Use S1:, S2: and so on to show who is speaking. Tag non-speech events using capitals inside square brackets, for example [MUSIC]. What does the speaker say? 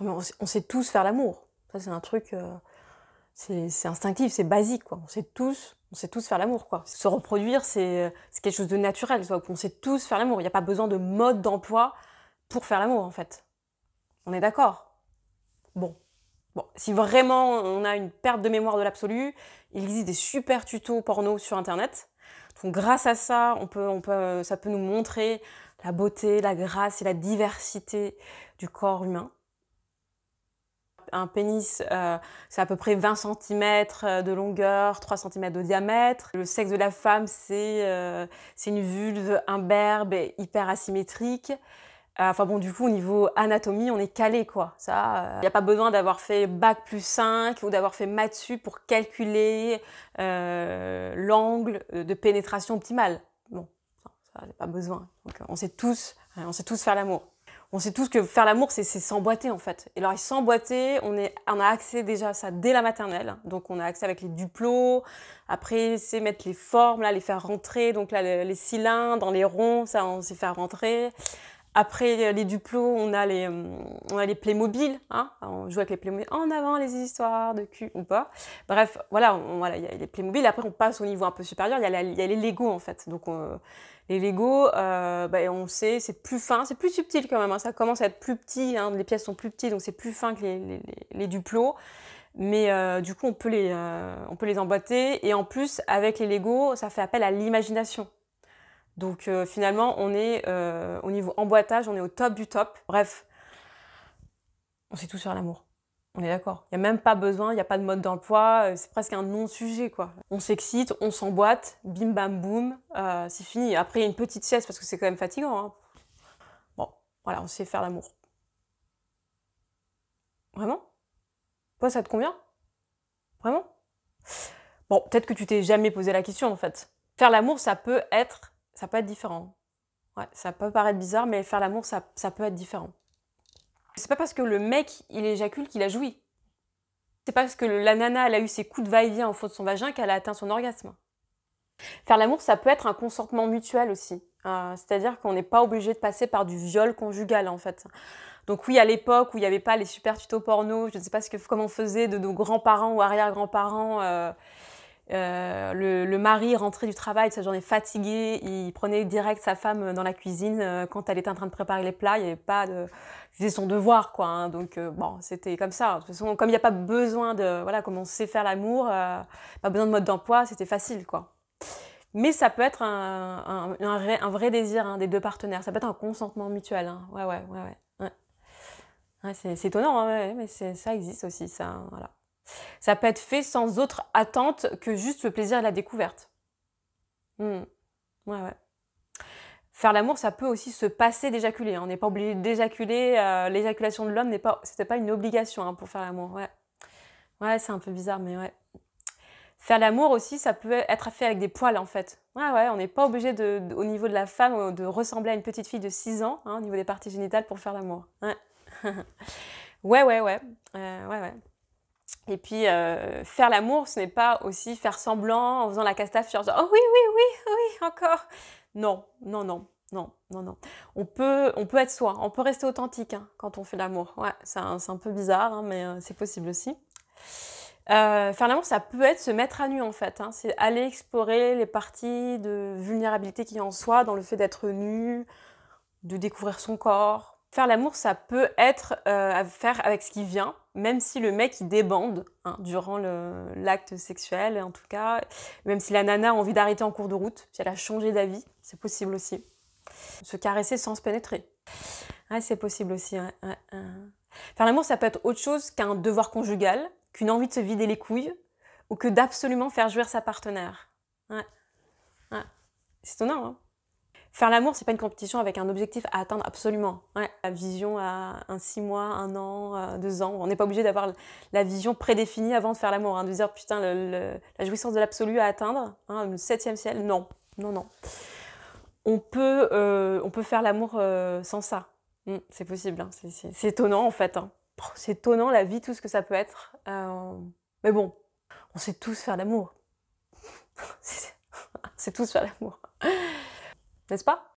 S1: On sait tous faire l'amour. Ça, c'est un truc. Euh, c'est instinctif, c'est basique, quoi. On sait tous, on sait tous faire l'amour, quoi. Se reproduire, c'est euh, quelque chose de naturel, On sait tous faire l'amour. Il n'y a pas besoin de mode d'emploi pour faire l'amour, en fait. On est d'accord Bon. Bon, si vraiment on a une perte de mémoire de l'absolu, il existe des super tutos porno sur Internet. Donc grâce à ça, on peut, on peut, ça peut nous montrer la beauté, la grâce et la diversité du corps humain un pénis, euh, c'est à peu près 20 cm euh, de longueur, 3 cm de diamètre. Le sexe de la femme, c'est euh, une vulve imberbe et hyper asymétrique. Enfin bon, du coup, au niveau anatomie, on est calé, quoi. Ça, il n'y a pas besoin d'avoir fait Bac plus 5 ou d'avoir fait Matsu pour calculer l'angle de pénétration optimale. Bon, ça, ça pas besoin. on sait tous, hein, on sait tous faire l'amour on sait tous que faire l'amour, c'est s'emboîter en fait. Et alors, s'emboîter, on, est, on a accès déjà à ça dès la maternelle. Donc, on a accès avec les duplos. Après, c'est mettre les formes, là, les faire rentrer. Donc, là, les, cylindres dans les ronds, ça, on s'est fait rentrer. Après les duplos, on a les, on a les Playmobil. Hein on joue avec les Playmobil en avant les histoires de cul ou pas. Bref, voilà, voilà, il y a les Playmobil. Après, on passe au niveau un peu supérieur. Il y a, les Lego en fait. Donc les Lego, euh, bah, on sait, c'est plus fin, c'est plus subtil quand même. Hein. Ça commence à être plus petit. Hein. Les pièces sont plus petites, donc c'est plus fin que les, les, duplos. Mais euh, du coup, on peut, les, euh, on peut les emboîter. Et en plus, avec les Lego, ça fait appel à l'imagination. Donc euh, finalement, on est euh, au niveau emboîtage, on est au top du top. Bref, on sait tous sur l'amour. On est d'accord. Il n'y a même pas besoin, il n'y a pas de mode d'emploi, euh, c'est presque un non-sujet quoi. On s'excite, on s'emboîte, bim bam boum, c'est fini. Après, une petite sieste parce que c'est quand même fatigant. Hein. Bon, voilà, on sait faire l'amour. Vraiment Toi, ça te convient Vraiment Bon, peut-être que tu t'es jamais posé la question en fait. Faire l'amour, ça peut être ça peut être différent. ça peut paraître bizarre, mais faire l'amour, ça, peut être différent. C'est pas parce que le mec, il éjacule qu'il a joui. C'est pas parce que la nana, elle a eu ses coups de va-et-vient en fond de son vagin qu'elle a atteint son orgasme. Faire l'amour, ça peut être un consentement mutuel aussi. Hein. C'est-à-dire qu'on n'est pas obligé de passer par du viol conjugal, en fait. Donc oui, à l'époque où il n'y avait pas les super tutos porno, je ne sais pas ce que, comment on faisait de nos grands-parents ou arrière-grands-parents... Euh, euh, le, mari rentrait du travail sa journée fatiguée, il prenait direct sa femme euh, dans la cuisine euh, quand elle était en train de préparer les plats. Il pas de, c'était son devoir quoi. Hein. donc bon, c'était comme ça. De toute façon, comme il n'y a pas besoin de, voilà, comme on sait faire l'amour, pas besoin de mode d'emploi, c'était facile quoi. Mais ça peut être un, vrai, désir hein, des deux partenaires. Ça peut être un consentement mutuel. Hein. Ouais ouais ouais ouais. c'est, étonnant, mais ça existe aussi ça. Ça peut être fait sans autre attente que juste le plaisir et la découverte. Hmm. Ouais, ouais. Faire l'amour, ça peut aussi se passer d'éjaculer. On n'est pas obligé d'éjaculer. Euh, l'éjaculation de l'homme n'est pas, pas une obligation hein, pour faire l'amour. Ouais, c'est un peu bizarre, mais ouais. Faire l'amour aussi, ça peut être fait avec des poils en fait. Ouais, ouais, on n'est pas obligé au niveau de la femme euh, de ressembler à une petite fille de 6 ans hein, au niveau des parties génitales pour faire l'amour. Ouais. [LAUGHS] ouais, ouais, ouais, euh, ouais. Et puis, euh, faire l'amour, ce n'est pas aussi faire semblant en faisant la en genre, oh oui, oui, oui, oui, encore. Non, non, non, non, non, non. On peut, on peut être soi, on peut rester authentique hein, quand on fait l'amour. Ouais, c'est un, peu bizarre, hein, mais euh, c'est possible aussi. Euh, faire l'amour, ça peut être se mettre à nu en fait. Hein. C'est aller explorer les parties de vulnérabilité qu'il y a en soi dans le fait d'être nu, de découvrir son corps, Faire l'amour, ça peut être euh, à faire avec ce qui vient, même si le mec il débande hein, durant l'acte sexuel, en tout cas, même si la nana a envie d'arrêter en cours de route, si elle a changé d'avis, c'est possible aussi. Se caresser sans se pénétrer. Ouais, c'est possible aussi. faire l'amour, ça peut être autre chose qu'un devoir conjugal, qu'une envie de se vider les couilles, ou que d'absolument faire jouir sa partenaire. C'est étonnant, hein Faire l'amour, c'est pas une compétition avec un objectif à atteindre absolument. la vision à un six mois, un an, euh, deux ans. On n'est pas obligé d'avoir la vision prédéfinie avant de faire l'amour. Hein, de dire putain, la jouissance de l'absolu à atteindre, hein, le septième ciel. Non, non, non. On peut, euh, on peut faire l'amour euh, sans ça. Hum, c'est possible. Hein. c'est étonnant en fait. Hein. C'est étonnant la vie, tout ce que ça peut être. mais bon, on sait tous faire l'amour. [LAUGHS] c'est tous faire l'amour n'est-ce pas